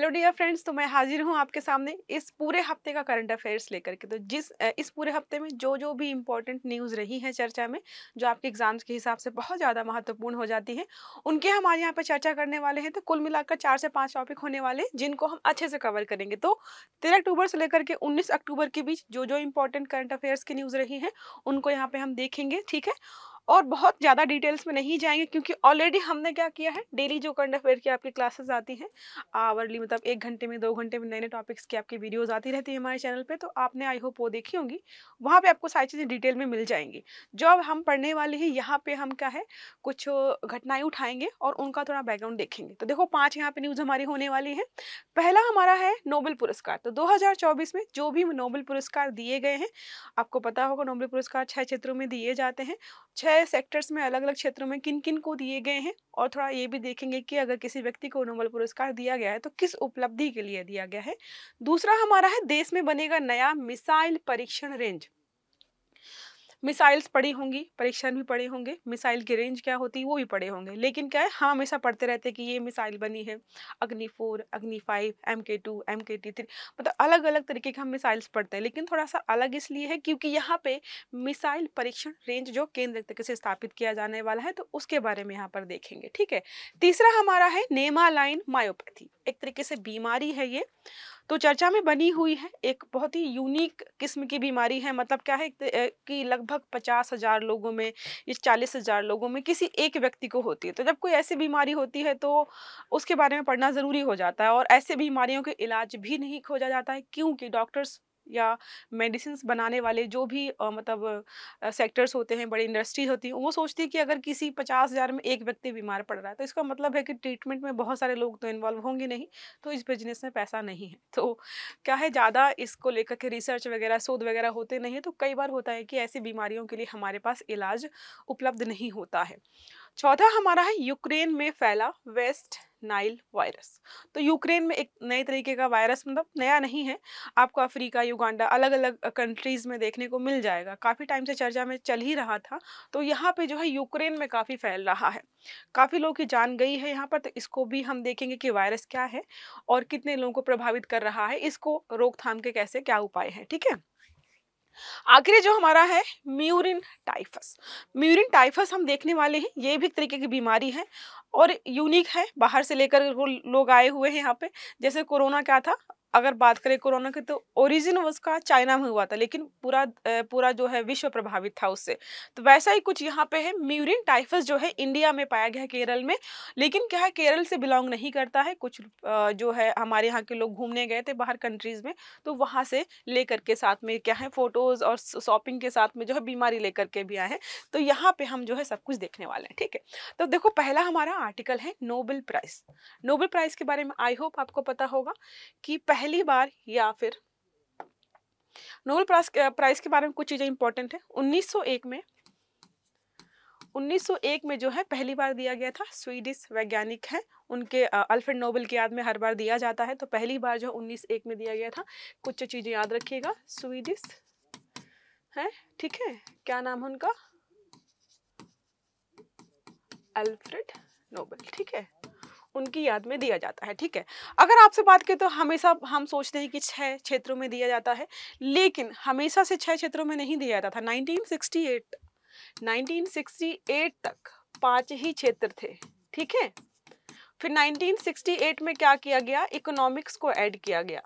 hello dear friends तो मैं हाजिर हूँ आपके सामने इस पूरे हफ्ते का करंट अफेयर्स लेकर के तो जिस इस पूरे हफ्ते में जो जो भी इम्पोर्टेंट न्यूज़ रही है चर्चा में जो आपके एग्जाम्स के हिसाब से बहुत ज़्यादा महत्वपूर्ण हो जाती है उनके हम आज यहाँ पर चर्चा करने वाले हैं तो कुल मिलाकर चार से पाँच टॉपिक होने वाले जिनको हम अच्छे से कवर करेंगे तो तेरह अक्टूबर से लेकर के उन्नीस अक्टूबर के बीच जो जो इम्पोर्टेंट करंट अफेयर्स की न्यूज़ रही हैं उनको यहाँ पर हम देखेंगे ठीक है और बहुत ज़्यादा डिटेल्स में नहीं जाएंगे क्योंकि ऑलरेडी हमने क्या किया है डेली जो करंट अफेयर की आपकी क्लासेस आती हैं आवरली मतलब एक घंटे में दो घंटे में नए नए टॉपिक्स की आपकी वीडियोज़ आती रहती है हमारे चैनल पर तो आपने आई होप वो देखी होंगी वहाँ पर आपको सारी चीज़ें डिटेल में मिल जाएंगी जो अब हम पढ़ने वाले हैं यहाँ पर हम क्या है कुछ घटनाएँ उठाएंगे और उनका थोड़ा बैकग्राउंड देखेंगे तो देखो पाँच यहाँ पर न्यूज़ हमारी होने वाली है पहला हमारा है नोबेल पुरस्कार तो दो में जो भी नोबेल पुरस्कार दिए गए हैं आपको पता होगा नोबेल पुरस्कार छः क्षेत्रों में दिए जाते हैं छह अच्छा सेक्टर्स में अलग अलग क्षेत्रों में किन किन को दिए गए हैं और थोड़ा ये भी देखेंगे कि अगर किसी व्यक्ति को नोबल पुरस्कार दिया गया है तो किस उपलब्धि के लिए दिया गया है दूसरा हमारा है देश में बनेगा नया मिसाइल परीक्षण रेंज मिसाइल्स पड़ी होंगी परीक्षण भी पड़े होंगे मिसाइल की रेंज क्या होती है वो भी पड़े होंगे लेकिन क्या है हम हाँ, हमेशा पढ़ते रहते हैं कि ये मिसाइल बनी है Agni four Agni five M K two M K T three मतलब अलग अलग तरीके के हम मिसाइल्स पढ़ते हैं लेकिन थोड़ा सा अलग इसलिए है क्योंकि यहाँ पे मिसाइल परीक्षण रेंज जो केंद्र तरीके से स्थापित किया जाने वाला है तो उसके बारे में यहाँ पर देखेंगे ठीक है तीसरा हमारा है नेमा लाइन मायोपैथी एक तरीके से बीमारी है ये तो चर्चा में बनी हुई है एक बहुत ही यूनिक किस्म की बीमारी है मतलब क्या है कि लगभग पचास हज़ार लोगों में या चालीस हज़ार लोगों में किसी एक व्यक्ति को होती है तो जब कोई ऐसी बीमारी होती है तो उसके बारे में पढ़ना ज़रूरी हो जाता है और ऐसे बीमारियों के इलाज भी नहीं खोजा जाता है क्योंकि डॉक्टर्स या मेडिसिन बनाने वाले जो भी आ, मतलब आ, सेक्टर्स होते हैं बड़ी इंडस्ट्री होती है वो सोचती है कि अगर किसी पचास हज़ार में एक व्यक्ति बीमार पड़ रहा है तो इसका मतलब है कि ट्रीटमेंट में बहुत सारे लोग तो इन्वॉल्व होंगे नहीं तो इस बिजनेस में पैसा नहीं है तो क्या है ज़्यादा इसको लेकर के रिसर्च वगैरह शोध वगैरह होते नहीं है तो कई बार होता है कि ऐसी बीमारियों के लिए हमारे पास इलाज उपलब्ध नहीं होता है चौथा हमारा है यूक्रेन में फैला वेस्ट नाइल वायरस तो यूक्रेन में एक नए तरीके का वायरस मतलब नया नहीं है आपको अफ्रीका युगांडा अलग अलग कंट्रीज़ में देखने को मिल जाएगा काफ़ी टाइम से चर्चा में चल ही रहा था तो यहाँ पे जो है यूक्रेन में काफ़ी फैल रहा है काफ़ी लोगों की जान गई है यहाँ पर तो इसको भी हम देखेंगे कि वायरस क्या है और कितने लोगों को प्रभावित कर रहा है इसको रोकथाम के कैसे क्या उपाय हैं ठीक है आखिरी जो हमारा है म्यूरिन टाइफस म्यूरिन टाइफस हम देखने वाले हैं ये भी एक तरीके की बीमारी है और यूनिक है बाहर से लेकर लोग आए हुए हैं यहाँ पे जैसे कोरोना क्या था अगर बात करें कोरोना की तो ओरिजिन उसका चाइना में हुआ था लेकिन पूरा पूरा जो है विश्व प्रभावित था उससे तो वैसा ही कुछ यहाँ पे है म्यूरिन टाइफस जो है इंडिया में पाया गया है केरल में लेकिन क्या है केरल से बिलोंग नहीं करता है कुछ जो है हमारे यहाँ के लोग घूमने गए थे बाहर कंट्रीज़ में तो वहाँ से ले करके साथ में क्या है फ़ोटोज़ और शॉपिंग के साथ में जो है बीमारी लेकर के भी आए हैं तो यहाँ पर हम जो है सब कुछ देखने वाले हैं ठीक है तो देखो पहला हमारा आर्टिकल है नोबल प्राइज़ नोबल प्राइज़ के बारे में आई होप आपको पता होगा कि पहली बार या फिर नोबल प्राइस प्राइस के बारे में कुछ चीज़ें इंपॉर्टेंट है 1901 में 1901 में जो है पहली बार दिया गया था स्वीडिश वैज्ञानिक है उनके अल्फ्रेड नोबल की याद में हर बार दिया जाता है तो पहली बार जो उन्नीस एक में दिया गया था कुछ चीज़ें याद रखिएगा स्वीडिश है ठीक है क्या नाम है उनका अल्फ्रेड नोबल ठीक है उनकी याद में दिया जाता है ठीक है अगर आपसे बात करें तो हमेशा हम सोचते हैं कि छः क्षेत्रों में दिया जाता है लेकिन हमेशा से छः क्षेत्रों में नहीं दिया जाता था 1968 1968 तक पांच ही क्षेत्र थे ठीक है फिर 1968 में क्या किया गया इकोनॉमिक्स को ऐड किया गया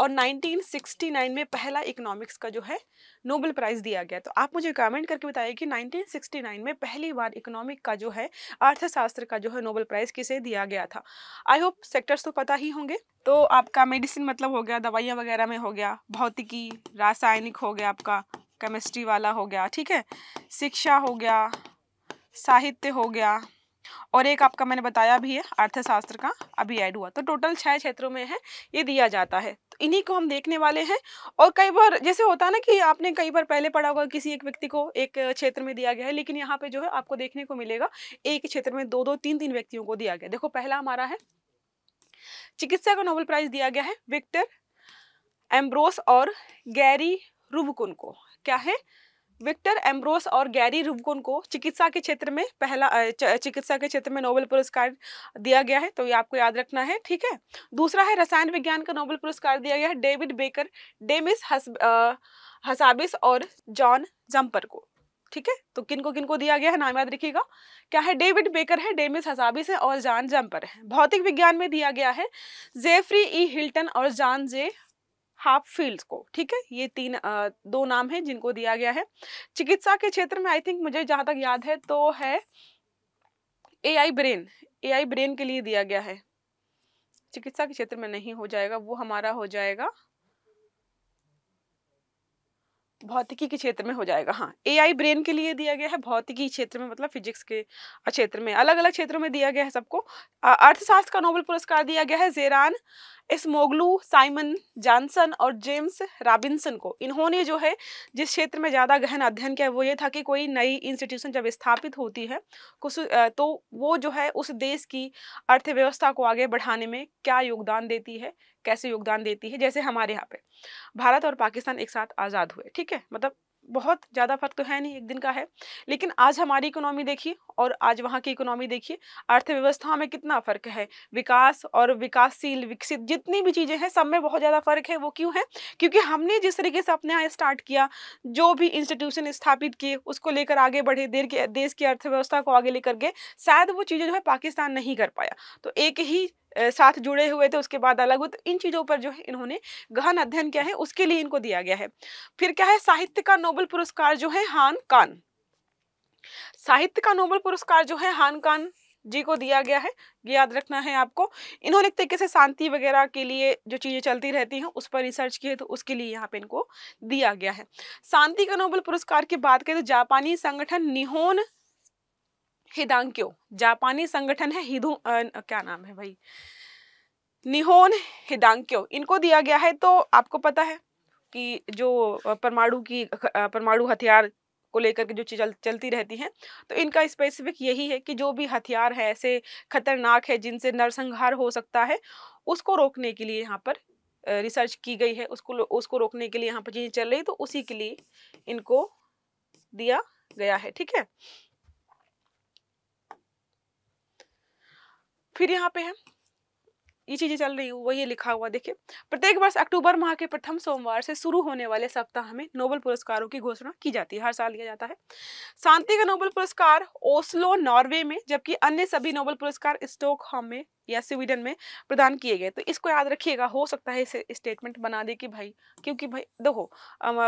और 1969 में पहला इकोनॉमिक्स का जो है नोबेल प्राइज़ दिया गया तो आप मुझे कमेंट करके बताइए कि 1969 में पहली बार इकोनॉमिक का जो है अर्थशास्त्र का जो है नोबेल प्राइज़ किसे दिया गया था आई होप सेक्टर्स तो पता ही होंगे तो आपका मेडिसिन मतलब हो गया दवाइयाँ वगैरह में हो गया भौतिकी रासायनिक हो गया आपका केमिस्ट्री वाला हो गया ठीक है शिक्षा हो गया साहित्य हो गया और एक आपका मैंने बताया भी है अर्थशास्त्र का अभी ऐड हुआ तो टोटल छः क्षेत्रों में है ये दिया जाता है तो इन्हीं को हम देखने वाले हैं और कई बार जैसे होता है ना कि आपने कई बार पहले पढ़ा होगा किसी एक व्यक्ति को एक क्षेत्र में दिया गया है लेकिन यहाँ पे जो है आपको देखने को मिलेगा एक क्षेत्र में दो दो तीन तीन व्यक्तियों को दिया गया देखो पहला हमारा है चिकित्सा का नोबेल प्राइज दिया गया है विक्टर एम्ब्रोस और गैरी रुबकुन को क्या है विक्टर एम्ब्रोस और गैरी रुबकोन को चिकित्सा के क्षेत्र में पहला चिकित्सा के क्षेत्र में नोबेल पुरस्कार दिया गया है तो ये आपको याद रखना है ठीक है दूसरा है रसायन विज्ञान का नोबेल पुरस्कार दिया गया है डेविड बेकर डेमिस हस, हसाबिस और जॉन जम्पर को ठीक है तो किनको किनको दिया गया है नाम याद रखिएगा क्या है डेविड बेकर है डेमिस हसाबिस है और जॉन जम्पर है भौतिक विज्ञान में दिया गया है जेफरी ई हिल्टन और जॉन जे हाफ फील्ड को ठीक है ये तीन दो नाम है जिनको दिया गया है चिकित्सा के क्षेत्र में आई थिंक मुझे जहां तक याद है तो है आई ब्रेन आई ब्रेन के लिए दिया गया है चिकित्सा के क्षेत्र में नहीं हो जाएगा वो हमारा हो जाएगा भौतिकी के क्षेत्र में हो जाएगा हाँ ए आई ब्रेन के लिए दिया गया है भौतिकी क्षेत्र में मतलब फिजिक्स के क्षेत्र में अलग अलग क्षेत्रों में दिया गया है सबको अर्थशास्त्र का नोबेल पुरस्कार दिया गया है Daron Acemoglu Simon Johnson और जेम्स रॉबिन्सन को इन्होंने जो है जिस क्षेत्र में ज़्यादा गहन अध्ययन किया वो ये था कि कोई नई इंस्टीट्यूशन जब स्थापित होती है कुछ तो वो जो है उस देश की अर्थव्यवस्था को आगे बढ़ाने में क्या योगदान देती है कैसे योगदान देती है जैसे हमारे यहाँ पे भारत और पाकिस्तान एक साथ आज़ाद हुए ठीक है मतलब बहुत ज़्यादा फर्क तो है नहीं एक दिन का है लेकिन आज हमारी इकोनॉमी देखिए और आज वहाँ की इकोनॉमी देखिए अर्थव्यवस्था में कितना फ़र्क है विकास और विकासशील विकसित जितनी भी चीज़ें हैं सब में बहुत ज़्यादा फ़र्क है वो क्यों है क्योंकि हमने जिस तरीके से अपने यहाँ स्टार्ट किया जो भी इंस्टीट्यूशन स्थापित किए उसको लेकर आगे बढ़े देर के देश की अर्थव्यवस्था को आगे लेकर गए शायद वो चीज़ें जो है पाकिस्तान नहीं कर पाया तो एक ही साथ जुड़े हुए थे उसके बाद अलग हुए तो इन चीज़ों पर जो है इन्होंने गहन अध्ययन किया है उसके लिए इनको दिया गया है फिर क्या है साहित्य का नोबल पुरस्कार जो है हान कान साहित्य का नोबल पुरस्कार जो है हान कान जी को दिया गया है याद रखना है आपको इन्होंने एक तरीके से शांति वगैरह के लिए जो चीज़ें चलती रहती हैं उस पर रिसर्च की है तो उसके लिए यहाँ पे इनको दिया गया है शांति का नोबल पुरस्कार की बात करें तो जापानी संगठन निहोन हिदांक्यो जापानी संगठन है हिदो क्या नाम है भाई निहोन हिदांक्यो इनको दिया गया है तो आपको पता है कि जो परमाणु की परमाणु हथियार को लेकर के जो चीज चल, चलती रहती हैं तो इनका स्पेसिफिक यही है कि जो भी हथियार है ऐसे खतरनाक है जिनसे नरसंहार हो सकता है उसको रोकने के लिए यहाँ पर रिसर्च की गई है उसको उसको रोकने के लिए यहाँ पर चीज़ें चल रही तो उसी के लिए इनको दिया गया है ठीक है फिर यहाँ पे है ये चीजें चल रही वही लिखा हुआ देखिए प्रत्येक वर्ष अक्टूबर माह के प्रथम सोमवार से शुरू होने वाले सप्ताह में नोबल पुरस्कारों की घोषणा की जाती है हर साल दिया जाता है शांति का नोबल पुरस्कार ओस्लो नॉर्वे में जबकि अन्य सभी नोबल पुरस्कार स्टोक में या स्वीडन में प्रदान किए गए तो इसको याद रखिएगा हो सकता है इसे स्टेटमेंट बना दे कि भाई क्योंकि भाई देखो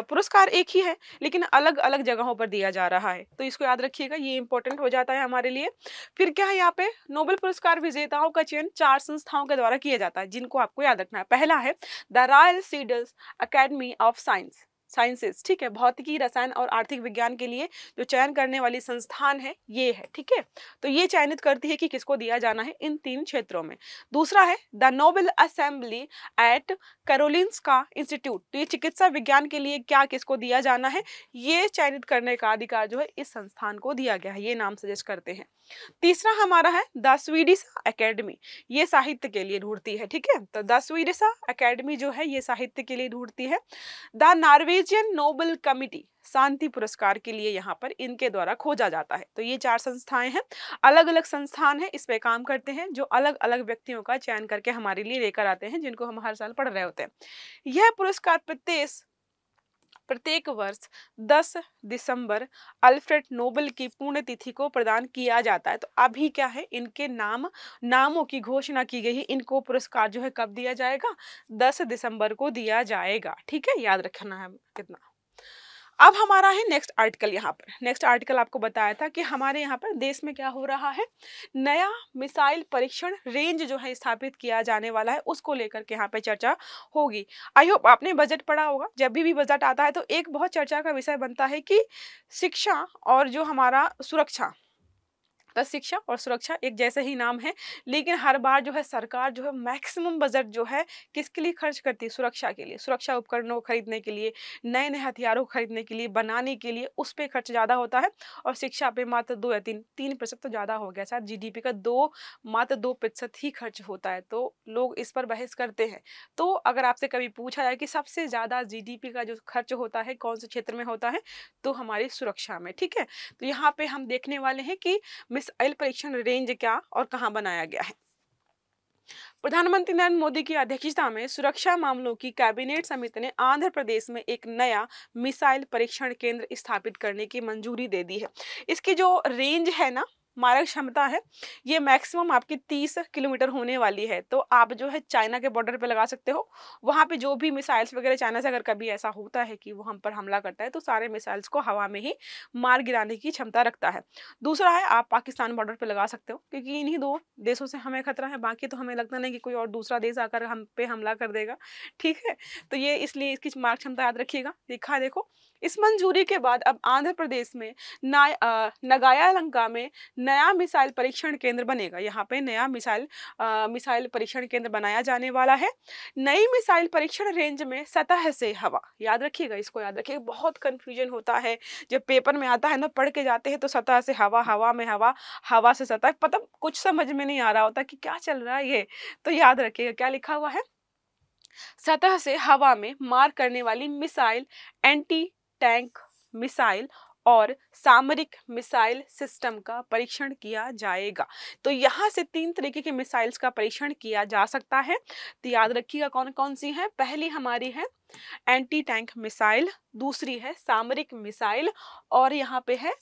पुरस्कार एक ही है लेकिन अलग अलग जगहों पर दिया जा रहा है तो इसको याद रखिएगा ये इंपॉर्टेंट हो जाता है हमारे लिए फिर क्या है यहाँ पे नोबेल पुरस्कार विजेताओं का चयन चार संस्थाओं के द्वारा किया जाता है जिनको आपको याद रखना है पहला है the Royal Swedish Academy of Science Sciences ठीक है भौतिकी रसायन और आर्थिक विज्ञान के लिए जो चयन करने वाली संस्थान है ये है ठीक है तो ये चयनित करती है कि किसको दिया जाना है इन तीन क्षेत्रों में दूसरा है द नोबेल असेंबली एट का इंस्टीट्यूट तो ये चिकित्सा विज्ञान के लिए क्या किसको दिया जाना है ये चयनित करने का अधिकार जो है इस संस्थान को दिया गया है ये नाम सजेस्ट करते हैं तीसरा हमारा है द स्वीडिश अकेडमी ये साहित्य के लिए ढूंढती है ठीक है तो द स्वीडिश अकेडमी जो है ये साहित्य के लिए ढूंढती है the Norway Norwegian Nobel Committee शांति पुरस्कार के लिए यहाँ पर इनके द्वारा खोजा जाता है तो ये चार संस्थाएं हैं अलग अलग संस्थान हैं इस पे काम करते हैं जो अलग अलग व्यक्तियों का चयन करके हमारे लिए लेकर आते हैं जिनको हम हर साल पढ़ रहे होते हैं यह पुरस्कार प्रत्येक प्रत्येक वर्ष 10 दिसंबर अल्फ्रेड नोबल की पुण्यतिथि को प्रदान किया जाता है तो अभी क्या है इनके नाम नामों की घोषणा की गई है इनको पुरस्कार जो है कब दिया जाएगा 10 दिसंबर को दिया जाएगा ठीक है याद रखना है कितना अब हमारा है नेक्स्ट आर्टिकल यहाँ पर नेक्स्ट आर्टिकल आपको बताया था कि हमारे यहाँ पर देश में क्या हो रहा है नया मिसाइल परीक्षण रेंज जो है स्थापित किया जाने वाला है उसको लेकर के यहाँ पे चर्चा होगी आई होप आपने बजट पढ़ा होगा जब भी भी बजट आता है तो एक बहुत चर्चा का विषय बनता है कि शिक्षा और जो हमारा सुरक्षा तो शिक्षा और सुरक्षा एक जैसे ही नाम है लेकिन हर बार जो है सरकार जो है मैक्सिमम बजट जो है किसके लिए खर्च करती है सुरक्षा के लिए सुरक्षा उपकरणों को खरीदने के लिए नए नए हथियारों को खरीदने के लिए बनाने के लिए उस पर खर्च ज़्यादा होता है और शिक्षा पे मात्र दो या तीन तीन प्रतिशत तो ज़्यादा हो गया शायद जी का दो मात्र दो प्रतिशत ही खर्च होता है तो लोग इस पर बहस करते हैं तो अगर आपसे कभी पूछा जाए कि सबसे ज़्यादा जी का जो खर्च होता है कौन से क्षेत्र में होता है तो हमारी सुरक्षा में ठीक है तो यहाँ पर हम देखने वाले हैं कि मिसाइल परीक्षण रेंज क्या और कहाँ बनाया गया है प्रधानमंत्री नरेंद्र मोदी की अध्यक्षता में सुरक्षा मामलों की कैबिनेट समिति ने आंध्र प्रदेश में एक नया मिसाइल परीक्षण केंद्र स्थापित करने की मंजूरी दे दी है इसकी जो रेंज है ना मारक क्षमता है ये मैक्सिमम आपकी तीस किलोमीटर होने वाली है तो आप जो है चाइना के बॉर्डर पे लगा सकते हो वहाँ पे जो भी मिसाइल्स वगैरह चाइना से अगर कभी ऐसा होता है कि वो हम पर हमला करता है तो सारे मिसाइल्स को हवा में ही मार गिराने की क्षमता रखता है दूसरा है आप पाकिस्तान बॉर्डर पर लगा सकते हो क्योंकि इन्हीं दो देशों से हमें खतरा है बाकी तो हमें लगता नहीं कि कोई और दूसरा देश आकर हम पे हमला कर देगा ठीक है तो ये इसलिए इसकी मार्ग क्षमता याद रखिएगा लिखा देखो इस मंजूरी के बाद अब आंध्र प्रदेश में नगायालंका में नया मिसाइल परीक्षण केंद्र बनेगा यहाँ पे नया मिसाइल मिसाइल परीक्षण केंद्र बनाया जाने वाला है नई मिसाइल परीक्षण रेंज में सतह से हवा याद रखिएगा इसको याद रखिएगा बहुत कंफ्यूजन होता है जब पेपर में आता है ना पढ़ के जाते हैं तो सतह से हवा हवा में हवा हवा से सतह पता कुछ समझ में नहीं आ रहा होता कि क्या चल रहा है ये तो याद रखिएगा क्या लिखा हुआ है सतह से हवा में मार करने वाली मिसाइल एंटी टैंक मिसाइल और सामरिक मिसाइल सिस्टम का परीक्षण किया जाएगा तो यहाँ से तीन तरीके के मिसाइल्स का परीक्षण किया जा सकता है तो याद रखिएगा कौन कौन सी है पहली हमारी है एंटी टैंक मिसाइल दूसरी है सामरिक मिसाइल और यहाँ पे है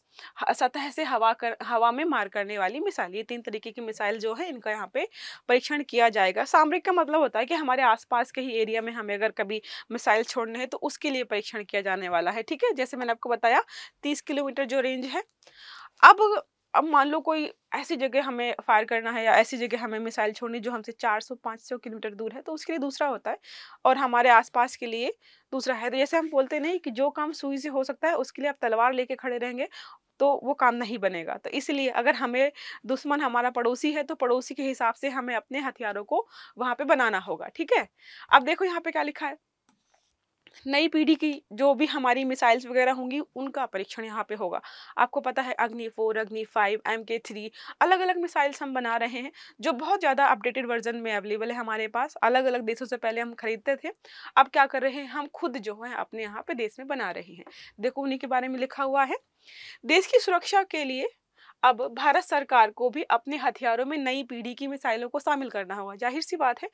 सतह से हवा कर हवा में मार करने वाली मिसाइल ये तीन तरीके की मिसाइल जो है इनका यहाँ पे परीक्षण किया जाएगा सामरिक का मतलब होता है कि हमारे आसपास के ही एरिया में हमें अगर कभी मिसाइल छोड़ने हैं तो उसके लिए परीक्षण किया जाने वाला है ठीक है जैसे मैंने आपको बताया तीस किलोमीटर जो रेंज है अब अब मान लो कोई ऐसी जगह हमें फायर करना है या ऐसी जगह हमें मिसाइल छोड़नी जो हमसे 400-500 किलोमीटर दूर है तो उसके लिए दूसरा होता है और हमारे आसपास के लिए दूसरा है तो जैसे हम बोलते नहीं कि जो काम सुई से हो सकता है उसके लिए आप तलवार लेके खड़े रहेंगे तो वो काम नहीं बनेगा तो इसलिए अगर हमें दुश्मन हमारा पड़ोसी है तो पड़ोसी के हिसाब से हमें अपने हथियारों को वहाँ पे बनाना होगा ठीक है अब देखो यहाँ पे क्या लिखा है नई पीढ़ी की जो भी हमारी मिसाइल्स वगैरह होंगी उनका परीक्षण यहाँ पे होगा आपको पता है Agni four Agni five M के थ्री अलग अलग मिसाइल्स हम बना रहे हैं जो बहुत ज़्यादा अपडेटेड वर्जन में अवेलेबल है हमारे पास अलग अलग देशों से पहले हम खरीदते थे अब क्या कर रहे हैं हम खुद जो है अपने यहाँ पे देश में बना रहे हैं देखो उन्हीं के बारे में लिखा हुआ है देश की सुरक्षा के लिए अब भारत सरकार को भी अपने हथियारों में नई पीढ़ी की मिसाइलों को शामिल करना होगा जाहिर सी बात है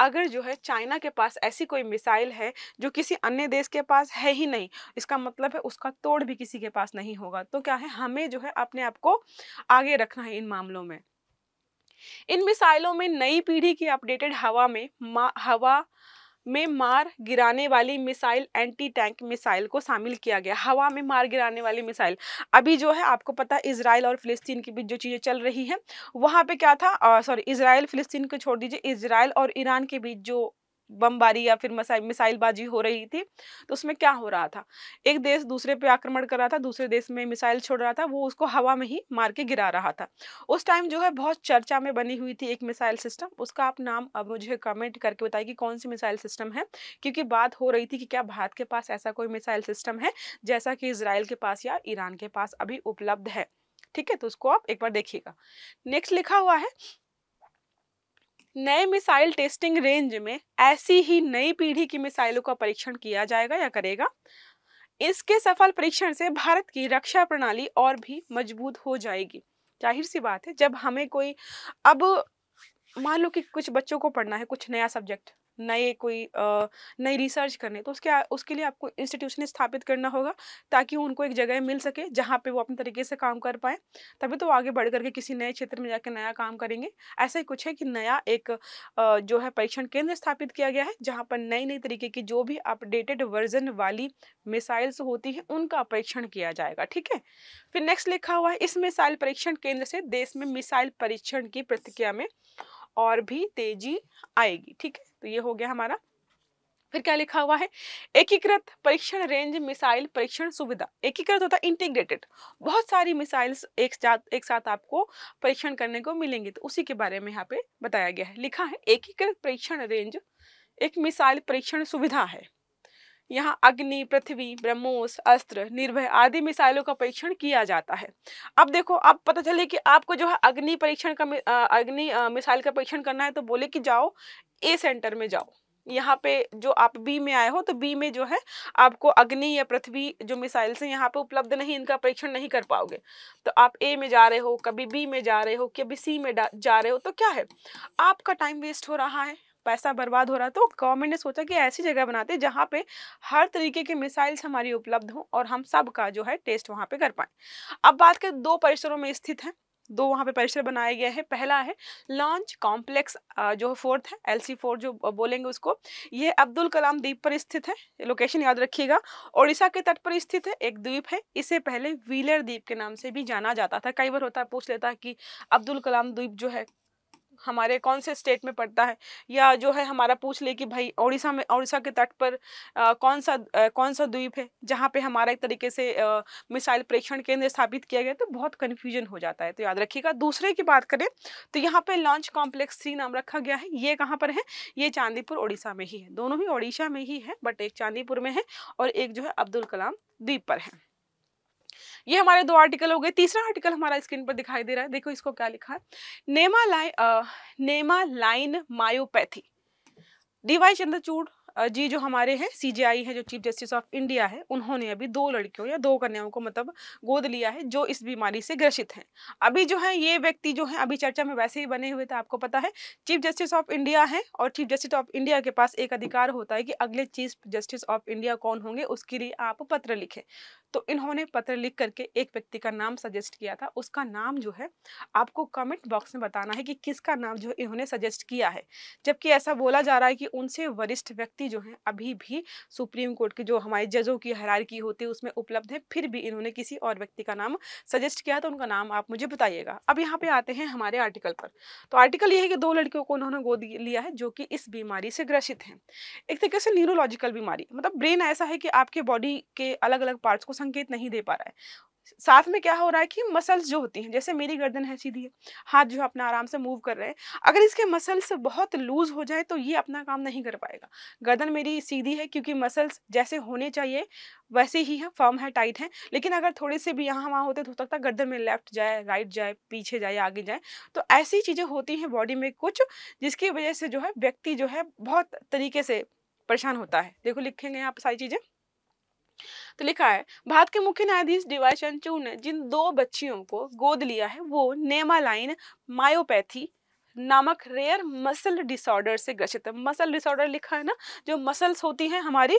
अगर जो है चाइना के पास ऐसी कोई मिसाइल है जो किसी अन्य देश के पास है ही नहीं इसका मतलब है उसका तोड़ भी किसी के पास नहीं होगा तो क्या है हमें जो है अपने आप को आगे रखना है इन मामलों में इन मिसाइलों में नई पीढ़ी की अपडेटेड हवा में हवा में मार गिराने वाली मिसाइल एंटी टैंक मिसाइल को शामिल किया गया हवा में मार गिराने वाली मिसाइल अभी जो है आपको पता है इसराइल और फिलिस्तीन के बीच जो चीज़ें चल रही हैं वहाँ पे क्या था सॉरी इसराइल फिलिस्तीन को छोड़ दीजिए इसराइल और ईरान के बीच जो बमबारी या फिर मिसाइलबाजी हो रही थी तो उसमें क्या हो रहा था एक देश दूसरे पे आक्रमण कर रहा था दूसरे देश में मिसाइल छोड़ रहा था वो उसको हवा में ही मार के गिरा रहा था उस टाइम जो है बहुत चर्चा में बनी हुई थी एक मिसाइल सिस्टम उसका आप नाम अब मुझे कमेंट करके बताइए कि कौन सी मिसाइल सिस्टम है क्योंकि बात हो रही थी कि क्या भारत के पास ऐसा कोई मिसाइल सिस्टम है जैसा कि इसराइल के पास या ईरान के पास अभी उपलब्ध है ठीक है तो उसको आप एक बार देखिएगा नेक्स्ट लिखा हुआ है नए मिसाइल टेस्टिंग रेंज में ऐसी ही नई पीढ़ी की मिसाइलों का परीक्षण किया जाएगा या करेगा इसके सफल परीक्षण से भारत की रक्षा प्रणाली और भी मजबूत हो जाएगी जाहिर सी बात है जब हमें कोई अब मान लो कि कुछ बच्चों को पढ़ना है कुछ नया सब्जेक्ट नए कोई नई रिसर्च करने तो उसके उसके लिए आपको इंस्टीट्यूशन स्थापित करना होगा ताकि उनको एक जगह मिल सके जहाँ पे वो अपने तरीके से काम कर पाएँ तभी तो आगे बढ़ करके किसी नए क्षेत्र में जाकर नया काम करेंगे ऐसा ही कुछ है कि नया एक जो है परीक्षण केंद्र स्थापित किया गया है जहाँ पर नई नई तरीके की जो भी अपडेटेड वर्जन वाली मिसाइल्स होती हैं उनका परीक्षण किया जाएगा ठीक है फिर नेक्स्ट लिखा हुआ है इस मिसाइल परीक्षण केंद्र से देश में मिसाइल परीक्षण की प्रतिक्रिया में और भी तेजी आएगी ठीक है तो ये हो गया हमारा फिर क्या लिखा हुआ है एकीकृत परीक्षण रेंज मिसाइल परीक्षण सुविधा एकीकृत होता है इंटीग्रेटेड बहुत सारी मिसाइल्स एक साथ एक साथ आपको परीक्षण करने को मिलेंगी तो उसी के बारे में यहाँ पे बताया गया है लिखा है एकीकृत परीक्षण रेंज एक मिसाइल परीक्षण सुविधा है यहाँ अग्नि पृथ्वी ब्रह्मोस अस्त्र निर्भय आदि मिसाइलों का परीक्षण किया जाता है अब देखो अब पता चले कि आपको जो है अग्नि परीक्षण का अग्नि मिसाइल का परीक्षण करना है तो बोले कि जाओ ए सेंटर में जाओ यहाँ पे जो आप बी में आए हो तो बी में जो है आपको अग्नि या पृथ्वी जो मिसाइल्स हैं यहाँ पे उपलब्ध नहीं इनका परीक्षण नहीं कर पाओगे तो आप ए में जा रहे हो कभी बी में जा रहे हो कभी सी में जा रहे हो तो क्या है आपका टाइम वेस्ट हो रहा है पैसा बर्बाद हो रहा तो गवर्नमेंट ने सोचा कि ऐसी जगह बनाते जहाँ पे हर तरीके के मिसाइल्स हमारी उपलब्ध हों और हम सब का जो है टेस्ट वहाँ पे कर पाए अब बात करें दो परिसरों में स्थित हैं दो वहाँ पे परिसर बनाए गए हैं पहला है लॉन्च कॉम्प्लेक्स जो है फोर्थ है एल फोर जो बोलेंगे उसको ये अब्दुल कलाम द्वीप पर स्थित है लोकेशन याद रखिएगा ओडिशा के तट पर स्थित है एक द्वीप है इसे पहले व्हीलर द्वीप के नाम से भी जाना जाता था कई बार होता है पूछ लेता है कि अब्दुल कलाम द्वीप जो है हमारे कौन से स्टेट में पड़ता है या जो है हमारा पूछ ले कि भाई ओडिशा में ओडिशा के तट पर आ, कौन सा आ, कौन सा द्वीप है जहाँ पे हमारा एक तरीके से आ, मिसाइल परीक्षण केंद्र स्थापित किया गया तो बहुत कन्फ्यूजन हो जाता है तो याद रखिएगा दूसरे की बात करें तो यहाँ पर लॉन्च कॉम्प्लेक्स थ्री नाम रखा गया है ये कहाँ पर है ये चांदीपुर उड़ीसा में ही है दोनों ही उड़ीसा में ही है बट एक चांदीपुर में है और एक जो है अब्दुल कलाम द्वीप पर है ये हमारे दो आर्टिकल हो गए तीसरा आर्टिकल हमारा स्क्रीन पर दिखाई दे रहा है देखो इसको क्या लिखा है nemaline nemaline myopathy D Y Chandrachud ji जो हमारे हैं सी जे आई है जो चीफ जस्टिस ऑफ इंडिया है उन्होंने अभी दो लड़कियों या दो कन्याओं को मतलब गोद लिया है जो इस बीमारी से ग्रसित हैं अभी जो है ये व्यक्ति जो है अभी चर्चा में वैसे ही बने हुए थे आपको पता है चीफ जस्टिस ऑफ इंडिया है और चीफ जस्टिस ऑफ इंडिया के पास एक अधिकार होता है कि अगले चीफ जस्टिस ऑफ इंडिया कौन होंगे उसके लिए आप पत्र लिखें तो इन्होंने पत्र लिख करके एक व्यक्ति का नाम सजेस्ट किया था उसका नाम जो है आपको कमेंट बॉक्स में बताना है कि किसका नाम जो है इन्होंने सजेस्ट किया है जबकि ऐसा बोला जा रहा है कि उनसे वरिष्ठ व्यक्ति जो हैं अभी भी सुप्रीम कोर्ट के जो हमारे जजों की हरार की होती है उसमें उपलब्ध है फिर भी इन्होंने किसी और व्यक्ति का नाम सजेस्ट किया तो उनका नाम आप मुझे बताइएगा अब यहाँ पे आते हैं हमारे आर्टिकल पर तो आर्टिकल ये है कि दो लड़कियों को उन्होंने गोद लिया है जो कि इस बीमारी से ग्रसित हैं एक तरीके से न्यूरोलॉजिकल बीमारी मतलब ब्रेन ऐसा है कि आपके बॉडी के अलग अलग पार्ट्स को संकेत नहीं दे पा रहा है साथ में क्या हो रहा है कि मसल्स जो होती हैं जैसे मेरी गर्दन है सीधी है हाथ जो अपना आराम से मूव कर रहे हैं अगर इसके मसल्स बहुत लूज हो जाए तो ये अपना काम नहीं कर पाएगा गर्दन मेरी सीधी है क्योंकि मसल्स जैसे होने चाहिए वैसे ही है फर्म है टाइट है लेकिन अगर थोड़े से भी यहाँ वहाँ होते तो तक तक गर्दन में लेफ्ट जाए राइट जाए पीछे जाए आगे जाए तो ऐसी चीज़ें होती हैं बॉडी में कुछ जिसकी वजह से जो है व्यक्ति जो है बहुत तरीके से परेशान होता है देखो लिखेंगे यहाँ पर सारी चीज़ें तो लिखा है भारत के मुख्य न्यायाधीश डीवाई चंद्रचूड़ ने जिन दो बच्चियों को गोद लिया है वो नेमालाइन मायोपैथी नामक रेयर मसल डिसऑर्डर से ग्रसित है मसल डिसऑर्डर लिखा है ना जो मसल्स होती हैं हमारी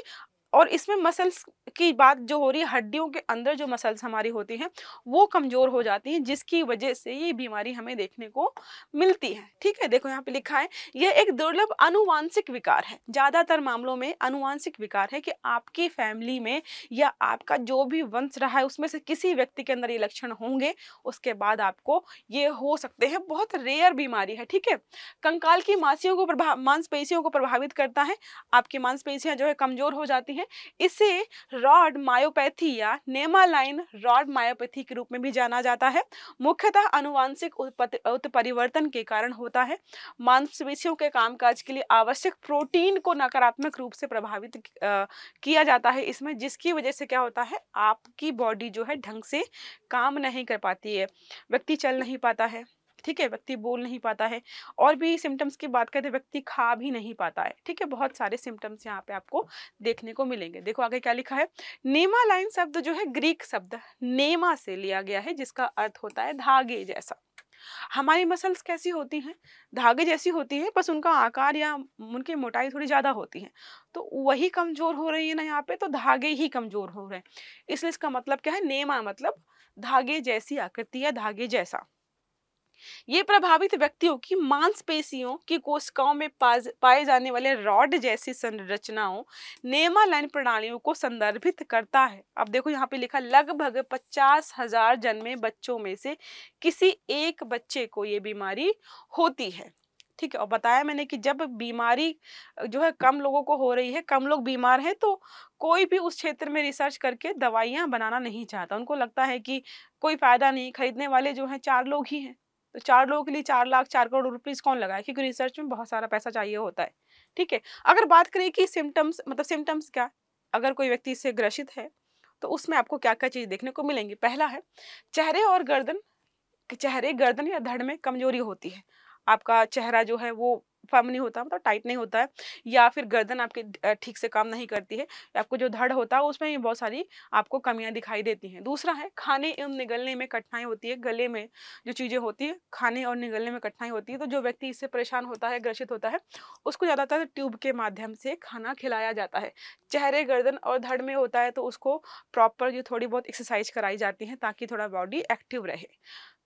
और इसमें मसल्स की बात जो हो रही है हड्डियों के अंदर जो मसल्स हमारी होती हैं वो कमज़ोर हो जाती हैं जिसकी वजह से ये बीमारी हमें देखने को मिलती है ठीक है देखो यहाँ पे लिखा है यह एक दुर्लभ अनुवांशिक विकार है ज़्यादातर मामलों में अनुवांशिक विकार है कि आपकी फैमिली में या आपका जो भी वंश रहा है उसमें से किसी व्यक्ति के अंदर ये लक्षण होंगे उसके बाद आपको ये हो सकते हैं बहुत रेयर बीमारी है ठीक है कंकाल की मासियों को मांसपेशियों को प्रभावित करता है आपकी मांसपेशियाँ जो है कमज़ोर हो जाती हैं हैं इसे रॉड मायोपैथी या नेमालाइन रॉड मायोपैथी के रूप में भी जाना जाता है मुख्यतः अनुवांशिक उत्परिवर्तन के कारण होता है मांसपेशियों के कामकाज के लिए आवश्यक प्रोटीन को नकारात्मक रूप से प्रभावित किया जाता है इसमें जिसकी वजह से क्या होता है आपकी बॉडी जो है ढंग से काम नहीं कर पाती है व्यक्ति चल नहीं पाता है ठीक है व्यक्ति बोल नहीं पाता है और भी सिम्टम्स की बात करें तो व्यक्ति खा भी नहीं पाता है ठीक है बहुत सारे सिम्टम्स यहाँ पे आपको देखने को मिलेंगे देखो आगे क्या लिखा है नेमा लाइन शब्द जो है ग्रीक शब्द नेमा से लिया गया है जिसका अर्थ होता है धागे जैसा हमारी मसल्स कैसी होती हैं धागे जैसी होती है बस उनका आकार या उनकी मोटाई थोड़ी ज़्यादा होती है तो वही कमज़ोर हो रही है ना यहाँ पे तो धागे ही कमज़ोर हो रहे हैं इसलिए इसका मतलब क्या है नेमा मतलब धागे जैसी आकृति या धागे जैसा ये प्रभावित व्यक्तियों की मांसपेशियों की कोशिकाओं में पाए जाने वाले रॉड जैसी संरचनाओं नेमालाइन प्रणालियों को संदर्भित करता है अब देखो यहाँ पे लिखा लगभग पचास हजार जन्मे बच्चों में से किसी एक बच्चे को ये बीमारी होती है ठीक है और बताया मैंने कि जब बीमारी जो है कम लोगों को हो रही है कम लोग बीमार हैं तो कोई भी उस क्षेत्र में रिसर्च करके दवाइयाँ बनाना नहीं चाहता उनको लगता है कि कोई फ़ायदा नहीं खरीदने वाले जो हैं चार लोग ही हैं तो चार लोगों के लिए चार लाख चार करोड़ रुपीज़ कौन लगाए क्योंकि रिसर्च में बहुत सारा पैसा चाहिए होता है ठीक है अगर बात करें कि सिम्टम्स मतलब सिम्टम्स क्या अगर कोई व्यक्ति इससे ग्रसित है तो उसमें आपको क्या क्या चीज़ देखने को मिलेंगी पहला है चेहरे और गर्दन चेहरे गर्दन या धड़ में कमजोरी होती है आपका चेहरा जो है वो फर्म नहीं होता मतलब टाइट नहीं होता है या फिर गर्दन आपके ठीक से काम नहीं करती है आपको जो धड़ होता है उसमें बहुत सारी आपको कमियां दिखाई देती हैं दूसरा है खाने एवं निगलने में कठिनाई होती है गले में जो चीज़ें होती है खाने और निगलने में कठिनाई होती है तो जो व्यक्ति इससे परेशान होता है ग्रसित होता है उसको ज़्यादातर ट्यूब के माध्यम से खाना खिलाया जाता है चेहरे गर्दन और धड़ में होता है तो उसको प्रॉपर जो थोड़ी बहुत एक्सरसाइज कराई जाती है ताकि थोड़ा बॉडी एक्टिव रहे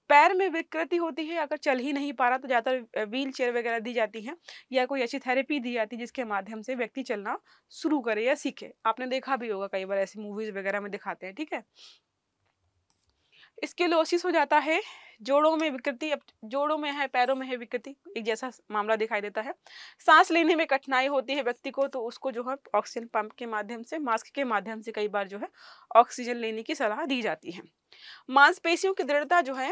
पैर में विकृति होती है अगर चल ही नहीं पा रहा तो ज़्यादातर व्हील चेयर वगैरह दी जाती है या कोई ऐसी थेरेपी दी जाती है जिसके माध्यम से व्यक्ति चलना शुरू करे या सीखे आपने देखा भी होगा कई बार ऐसी मूवीज़ वगैरह में दिखाते हैं ठीक है लोसिस हो जाता है जोड़ों में विकृति अब जोड़ों में है पैरों में है विकृति एक जैसा मामला दिखाई देता है सांस लेने में कठिनाई होती है व्यक्ति को तो उसको जो है ऑक्सीजन पंप के माध्यम से मास्क के माध्यम से कई बार जो है ऑक्सीजन लेने की सलाह दी जाती है मांसपेशियों की दृढ़ता जो है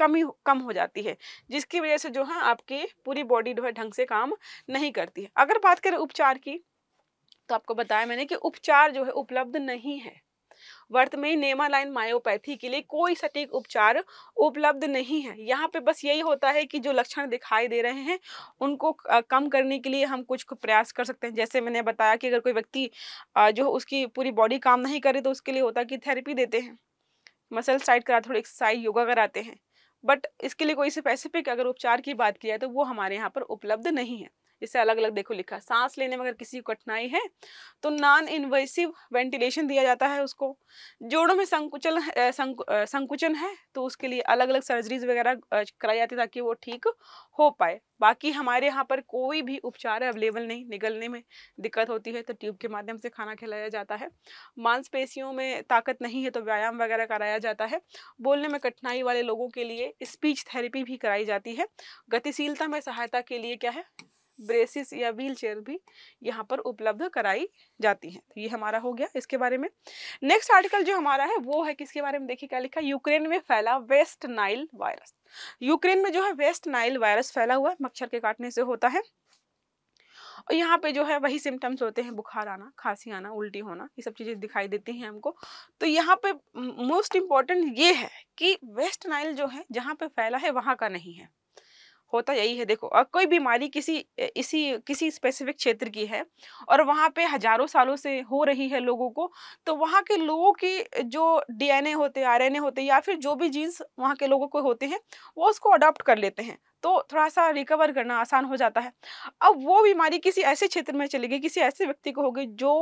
कमी कम हो जाती है जिसकी वजह से जो है आपकी पूरी बॉडी जो है ढंग से काम नहीं करती है अगर बात करें उपचार की तो आपको बताया मैंने कि उपचार जो है उपलब्ध नहीं है वर्त में नेमालाइन मायोपैथी के लिए कोई सटीक उपचार उपलब्ध नहीं है यहाँ पे बस यही होता है कि जो लक्षण दिखाई दे रहे हैं उनको कम करने के लिए हम कुछ प्रयास कर सकते हैं जैसे मैंने बताया कि अगर कोई व्यक्ति जो उसकी पूरी बॉडी काम नहीं करे तो उसके लिए होता है कि थेरेपी देते हैं मसल साइड करा थोड़ी एक्सरसाइज योगा कराते हैं बट इसके लिए कोई स्पेसिफिक अगर उपचार की बात की है तो वो हमारे यहाँ पर उपलब्ध नहीं है इसे अलग अलग देखो लिखा सांस लेने में अगर किसी को कठिनाई है तो नॉन इन्वेसिव वेंटिलेशन दिया जाता है उसको जोड़ों में संकुचन संकु, संकुचन है तो उसके लिए अलग अलग सर्जरीज वगैरह कराई जाती है ताकि वो ठीक हो पाए बाकी हमारे यहाँ पर कोई भी उपचार अवेलेबल नहीं निकलने में दिक्कत होती है तो ट्यूब के माध्यम से खाना खिलाया जाता है मांसपेशियों में ताकत नहीं है तो व्यायाम वगैरह कराया जाता है बोलने में कठिनाई वाले लोगों के लिए स्पीच थेरेपी भी कराई जाती है गतिशीलता में सहायता के लिए क्या है ब्रेसिस या व्हील चेयर भी यहाँ पर उपलब्ध कराई जाती हैं तो ये हमारा हो गया इसके बारे में नेक्स्ट आर्टिकल जो हमारा है वो है किसके बारे में देखिए क्या लिखा यूक्रेन में फैला वेस्ट नाइल वायरस यूक्रेन में जो है वेस्ट नाइल वायरस फैला हुआ मच्छर के काटने से होता है और यहाँ पे जो है वही सिम्टम्स होते हैं बुखार आना खांसी आना उल्टी होना ये सब चीज़ें दिखाई देती हैं हमको तो यहाँ पे मोस्ट इम्पॉर्टेंट ये है कि वेस्ट नाइल जो है जहाँ पे फैला है वहाँ का नहीं है होता यही है देखो और कोई बीमारी किसी इसी किसी स्पेसिफिक क्षेत्र की है और वहाँ पे हजारों सालों से हो रही है लोगों को तो वहाँ के लोगों की जो डीएनए होते आरएनए होते या फिर जो भी जीन्स वहाँ के लोगों को होते हैं वो उसको अडॉप्ट कर लेते हैं तो थोड़ा सा रिकवर करना आसान हो जाता है अब वो बीमारी किसी ऐसे क्षेत्र में चली गई किसी ऐसे व्यक्ति को हो गई जो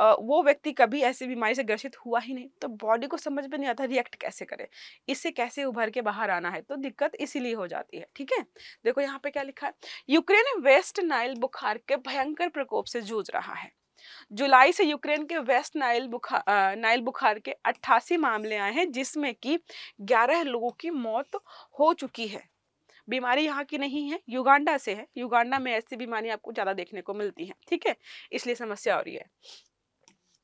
वो व्यक्ति कभी ऐसी बीमारी से ग्रसित हुआ ही नहीं तो बॉडी को समझ में नहीं आता रिएक्ट कैसे करे इससे कैसे उभर के बाहर आना है तो दिक्कत इसीलिए हो जाती है ठीक है देखो यहाँ पे क्या लिखा है यूक्रेन वेस्ट नाइल बुखार के भयंकर प्रकोप से जूझ रहा है जुलाई से यूक्रेन के वेस्ट नाइल बुखार नाइल बुखार के 88 मामले आए हैं जिसमें कि 11 लोगों की मौत हो चुकी है बीमारी यहाँ की नहीं है युगांडा से है युगांडा में ऐसी बीमारी आपको ज़्यादा देखने को मिलती है ठीक है इसलिए समस्या हो रही है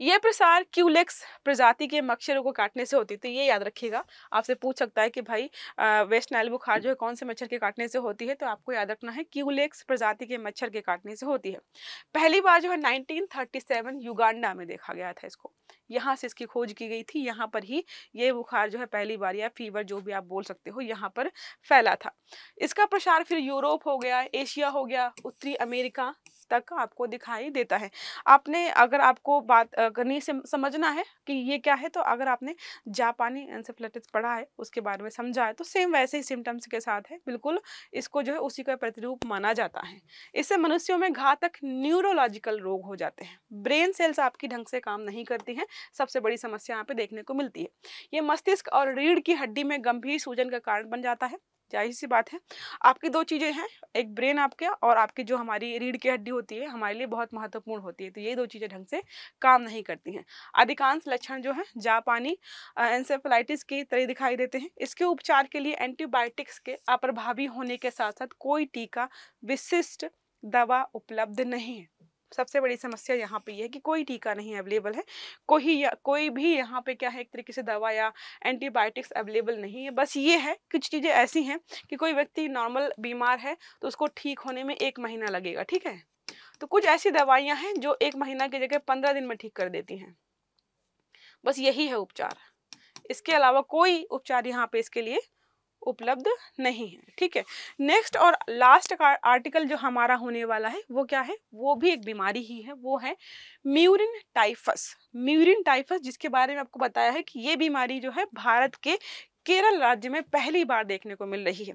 ये प्रसार क्यूलेक्स प्रजाति के मच्छरों को काटने से होती तो ये याद रखिएगा आपसे पूछ सकता है कि भाई वेस्ट नाइल बुखार जो है कौन से मच्छर के काटने से होती है तो आपको याद रखना है क्यूलेक्स प्रजाति के मच्छर के काटने से होती है पहली बार जो है नाइनटीन युगांडा में देखा गया था इसको यहाँ से इसकी खोज की गई थी यहाँ पर ही ये बुखार जो है पहली बार या फीवर जो भी आप बोल सकते हो यहाँ पर फैला था इसका प्रसार फिर यूरोप हो गया एशिया हो गया उत्तरी अमेरिका तक आपको दिखाई देता है आपने अगर आपको बात अगर नहीं समझना है कि ये क्या है तो अगर आपने जापानी एनसेफ्लाइटिस पढ़ा है उसके बारे में समझा है तो सेम वैसे ही सिम्टम्स के साथ है बिल्कुल इसको जो है उसी का प्रतिरूप माना जाता है इससे मनुष्यों में घातक न्यूरोलॉजिकल रोग हो जाते हैं ब्रेन सेल्स आपकी ढंग से काम नहीं करती हैं सबसे बड़ी समस्या यहाँ पे देखने को मिलती है ये मस्तिष्क और रीढ़ की हड्डी में गंभीर सूजन का कारण बन जाता है जाहिर सी बात है आपकी दो चीज़ें हैं एक ब्रेन आपके और आपकी जो हमारी रीढ़ की हड्डी होती है हमारे लिए बहुत महत्वपूर्ण होती है तो ये दो चीज़ें ढंग से काम नहीं करती हैं अधिकांश लक्षण जो है जापानी एंसेफेलाइटिस की तरह दिखाई देते हैं इसके उपचार के लिए एंटीबायोटिक्स के अप्रभावी होने के साथ साथ कोई टीका विशिष्ट दवा उपलब्ध नहीं है सबसे बड़ी समस्या यहाँ पे ये यह है कि कोई टीका नहीं अवेलेबल है कोई या कोई भी यहाँ पे क्या है एक तरीके से दवा या एंटीबायोटिक्स अवेलेबल नहीं है बस ये है कुछ चीज़ें ऐसी हैं कि कोई व्यक्ति नॉर्मल बीमार है तो उसको ठीक होने में एक महीना लगेगा ठीक है तो कुछ ऐसी दवाइयाँ हैं जो एक महीना की जगह पंद्रह दिन में ठीक कर देती हैं बस यही है उपचार इसके अलावा कोई उपचार यहाँ पे इसके लिए उपलब्ध नहीं है ठीक है नेक्स्ट और लास्ट का आर्टिकल जो हमारा होने वाला है वो क्या है वो भी एक बीमारी ही है वो है म्यूरिन टाइफस म्यूरिन टाइफस जिसके बारे में आपको बताया है कि ये बीमारी जो है भारत के केरल राज्य में पहली बार देखने को मिल रही है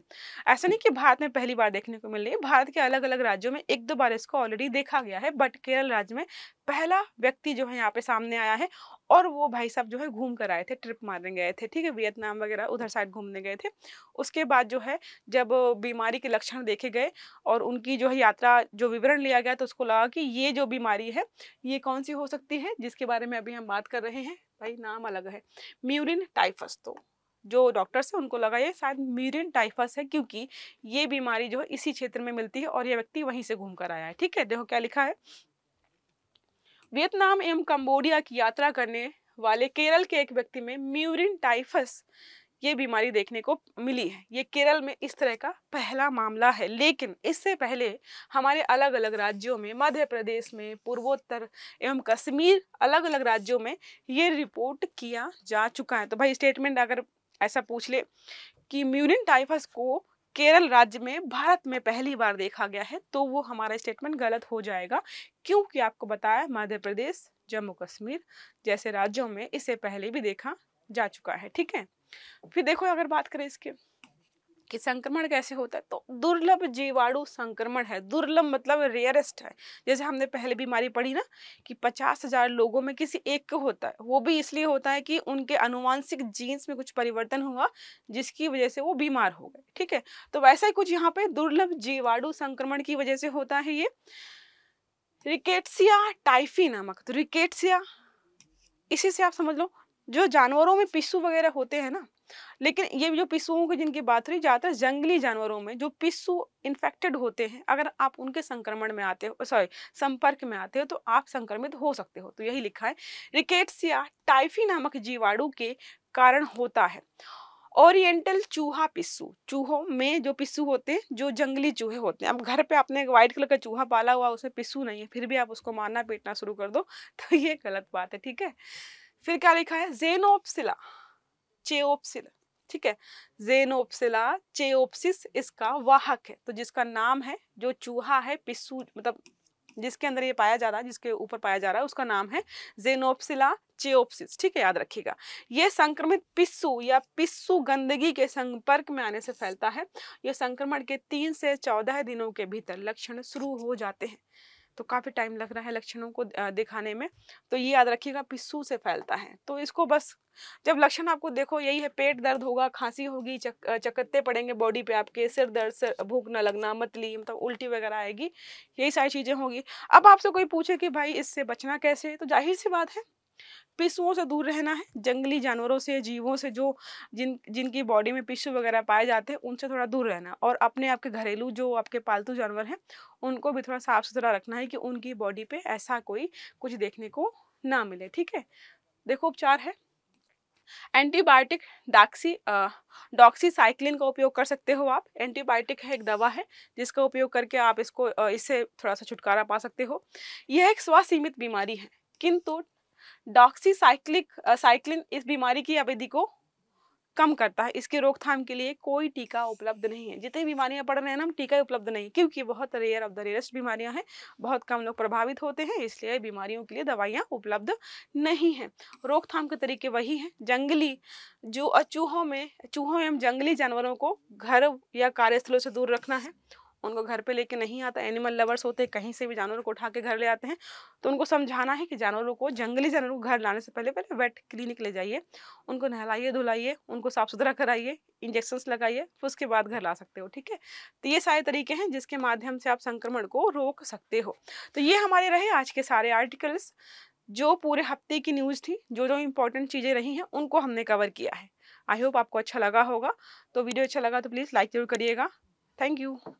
ऐसा नहीं कि भारत में पहली बार देखने को मिल रही है भारत के अलग अलग राज्यों में एक दो बार इसको ऑलरेडी देखा गया है बट केरल राज्य में पहला व्यक्ति जो है यहाँ पे सामने आया है और वो भाई साहब जो है घूम कर आए थे ट्रिप मारने गए थे ठीक है वियतनाम वगैरह उधर साइड घूमने गए थे उसके बाद जो है जब बीमारी के लक्षण देखे गए और उनकी जो है यात्रा जो विवरण लिया गया तो उसको लगा कि ये जो बीमारी है ये कौन सी हो सकती है जिसके बारे में अभी हम बात कर रहे हैं भाई नाम अलग है म्यूरिन टाइफस तो जो डॉक्टर्स हैं उनको लगा ये शायद मीरियन टाइफस है क्योंकि ये बीमारी जो है इसी क्षेत्र में मिलती है और ये व्यक्ति वहीं से घूम कर आया है ठीक है देखो क्या लिखा है वियतनाम एवं कम्बोडिया की यात्रा करने वाले केरल के एक व्यक्ति में म्यूरिन टाइफस ये बीमारी देखने को मिली है ये केरल में इस तरह का पहला मामला है लेकिन इससे पहले हमारे अलग अलग राज्यों में मध्य प्रदेश में पूर्वोत्तर एवं कश्मीर अलग अलग राज्यों में ये रिपोर्ट किया जा चुका है तो भाई स्टेटमेंट अगर ऐसा पूछ ले कि म्यूनिन टाइफस को केरल राज्य में भारत में पहली बार देखा गया है तो वो हमारा स्टेटमेंट गलत हो जाएगा क्योंकि आपको बताया मध्य प्रदेश जम्मू कश्मीर जैसे राज्यों में इसे पहले भी देखा जा चुका है ठीक है फिर देखो अगर बात करें इसके कि संक्रमण कैसे होता है तो दुर्लभ जीवाणु संक्रमण है दुर्लभ मतलब रेयरेस्ट है जैसे हमने पहले बीमारी पढ़ी ना कि पचास हजार लोगों में किसी एक को होता है वो भी इसलिए होता है कि उनके अनुवांशिक जीन्स में कुछ परिवर्तन हुआ जिसकी वजह से वो बीमार हो गए ठीक है तो वैसा ही कुछ यहाँ पे दुर्लभ जीवाणु संक्रमण की वजह से होता है ये रिकेट्सिया टाइफी नामक तो रिकेट्सिया इसी से आप समझ लो जो जानवरों में पिस्सू वगैरह होते हैं ना लेकिन ये जो पिसुओं की जिनकी बात रही ज़्यादातर जंगली जानवरों में जो पिसु इन्फेक्टेड होते हैं अगर आप उनके संक्रमण में आते हो सॉरी संपर्क में आते हो तो आप संक्रमित हो सकते हो तो यही लिखा है रिकेट्स या टाइफी नामक जीवाणु के कारण होता है ओरिएंटल चूहा पिस्सू चूहों में जो पिस्सू होते हैं जो जंगली चूहे होते हैं अब घर पे आपने एक व्हाइट कलर का चूहा पाला हुआ उसमें पिस्सू नहीं है फिर भी आप उसको मारना पीटना शुरू कर दो तो ये गलत बात है ठीक है फिर क्या लिखा है जेनोपसिला चेओप्सिल ठीक है जेनोपसिला चेओपसिस इसका वाहक है तो जिसका नाम है जो चूहा है पिस्सू मतलब जिसके अंदर ये पाया जा रहा है जिसके ऊपर पाया जा रहा है उसका नाम है जेनोपसिला चेओपसिस ठीक है याद रखिएगा ये संक्रमित पिस्सू या पिस्सू गंदगी के संपर्क में आने से फैलता है यह संक्रमण के तीन से चौदह दिनों के भीतर लक्षण शुरू हो जाते हैं तो काफ़ी टाइम लग रहा है लक्षणों को दिखाने में तो ये याद रखिएगा पिस्सू से फैलता है तो इसको बस जब लक्षण आपको देखो यही है पेट दर्द होगा खांसी होगी चक, चकत्ते पड़ेंगे बॉडी पे आपके सिर दर्द से भूख न लगना मतली मतलब उल्टी वगैरह आएगी यही सारी चीज़ें होगी अब आपसे कोई पूछे कि भाई इससे बचना कैसे तो जाहिर सी बात है पिशुओं से दूर रहना है जंगली जानवरों से जीवों से जो जिन जिनकी बॉडी में पिशु वगैरह पाए जाते हैं उनसे थोड़ा दूर रहना और अपने आपके घरेलू जो आपके पालतू जानवर हैं उनको भी थोड़ा साफ़ सुथरा रखना है कि उनकी बॉडी पे ऐसा कोई कुछ देखने को ना मिले ठीक है देखो उपचार है एंटीबायोटिक डाक्सी डॉक्सीसाइक्लिन का उपयोग कर सकते हो आप एंटीबायोटिक है एक दवा है जिसका उपयोग करके आप इसको इससे थोड़ा सा छुटकारा पा सकते हो यह एक स्वास्थ्य सीमित बीमारी है किंतु डॉक्सीसाइक्लिक साइक्लिन uh, इस बीमारी की अवधि को कम करता है इसके रोकथाम के लिए कोई टीका उपलब्ध नहीं है जितनी बीमारियां पड़ रहे हैं ना हम टीका उपलब्ध नहीं क्योंकि बहुत रेयर ऑफ द रेयरेस्ट बीमारियां हैं बहुत कम लोग प्रभावित होते हैं इसलिए बीमारियों के लिए दवाइयां उपलब्ध नहीं हैं रोकथाम के तरीके वही हैं जंगली जो चूहों में चूहों एवं जंगली जानवरों को घर या कार्यस्थलों से दूर रखना है उनको घर पे लेके नहीं आता एनिमल लवर्स होते हैं कहीं से भी जानवरों को उठा के घर ले आते हैं तो उनको समझाना है कि जानवरों को जंगली जानवरों को घर लाने से पहले पहले वेट क्लिनिक ले जाइए उनको नहलाइए धुलाइए उनको साफ़ सुथरा कराइए इंजेक्शन लगाइए फिर उसके बाद घर ला सकते हो ठीक है तो ये सारे तरीके हैं जिसके माध्यम से आप संक्रमण को रोक सकते हो तो ये हमारे रहे आज के सारे आर्टिकल्स जो पूरे हफ्ते की न्यूज़ थी जो जो इंपॉर्टेंट चीज़ें रही हैं उनको हमने कवर किया है आई होप आपको अच्छा लगा होगा तो वीडियो अच्छा लगा तो प्लीज़ लाइक ज़रूर करिएगा थैंक यू